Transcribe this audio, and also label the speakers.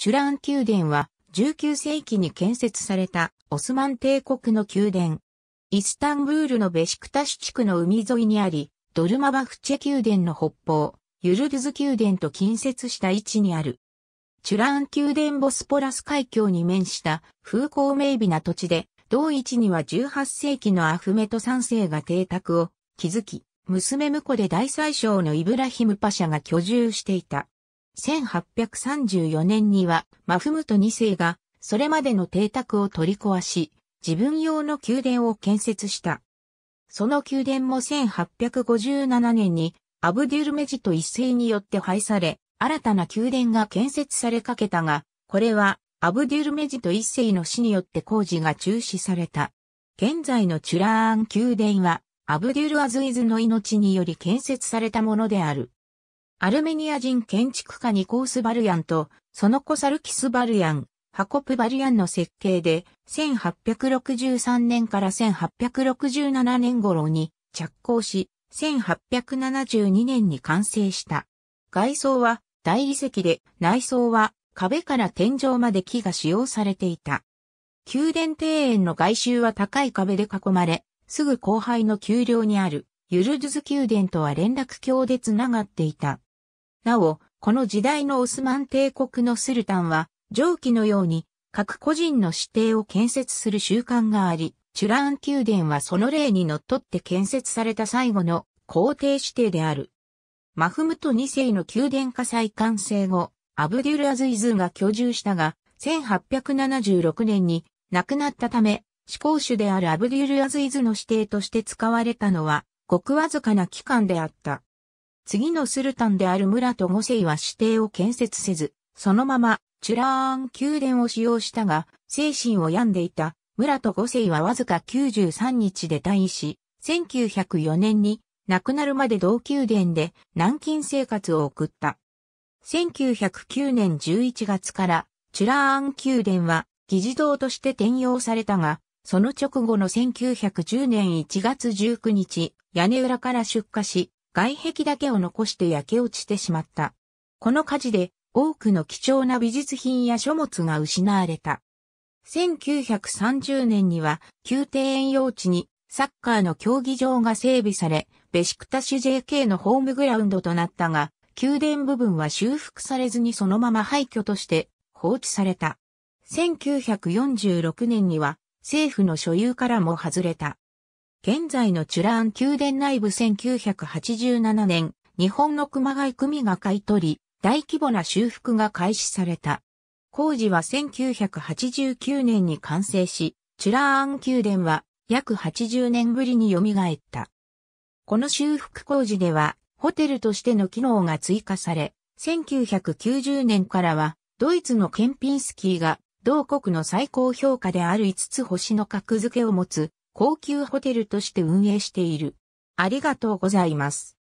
Speaker 1: チュラン宮殿は19世紀に建設されたオスマン帝国の宮殿。イスタンブールのベシクタシュ地区の海沿いにあり、ドルマバフチェ宮殿の北方、ユルドゥズ宮殿と近接した位置にある。チュラン宮殿ボスポラス海峡に面した風光明媚な土地で、同一には18世紀のアフメト3世が邸宅を築き、娘婿で大宰相のイブラヒムパシャが居住していた。1834年にはマフムト2世がそれまでの邸宅を取り壊し、自分用の宮殿を建設した。その宮殿も1857年にアブデュルメジト一世によって廃され、新たな宮殿が建設されかけたが、これはアブデュルメジト一世の死によって工事が中止された。現在のチュラーン宮殿はアブデュルアズイズの命により建設されたものである。アルメニア人建築家ニコース・バルヤンと、その子サルキス・バルヤン、ハコプ・バルヤンの設計で、1863年から1867年頃に着工し、1872年に完成した。外装は大理石で、内装は壁から天井まで木が使用されていた。宮殿庭園の外周は高い壁で囲まれ、すぐ後輩の丘陵にある、ルドゥズ宮殿とは連絡橋でつながっていた。なお、この時代のオスマン帝国のスルタンは、上記のように、各個人の指定を建設する習慣があり、チュラーン宮殿はその例にのっとって建設された最後の皇帝指定である。マフムト2世の宮殿火災完成後、アブデュルアズイズが居住したが、1876年に亡くなったため、思考主であるアブデュルアズイズの指定として使われたのは、ごくわずかな期間であった。次のスルタンである村と五星は指定を建設せず、そのままチュラーン宮殿を使用したが、精神を病んでいた村と五星はわずか93日で退位し、1904年に亡くなるまで同宮殿で軟禁生活を送った。1909年11月からチュラーン宮殿は議事堂として転用されたが、その直後の1910年1月19日、屋根裏から出火し、外壁だけを残して焼け落ちてしまった。この火事で多くの貴重な美術品や書物が失われた。1930年には宮廷園用地にサッカーの競技場が整備され、ベシクタシュ JK のホームグラウンドとなったが、宮殿部分は修復されずにそのまま廃墟として放置された。1946年には政府の所有からも外れた。現在のチュラーン宮殿内部1987年、日本の熊谷組が買い取り、大規模な修復が開始された。工事は1989年に完成し、チュラーン宮殿は約80年ぶりに蘇った。この修復工事では、ホテルとしての機能が追加され、1990年からは、ドイツのケンピンスキーが、同国の最高評価である5つ星の格付けを持つ、高級ホテルとして運営している。ありがとうございます。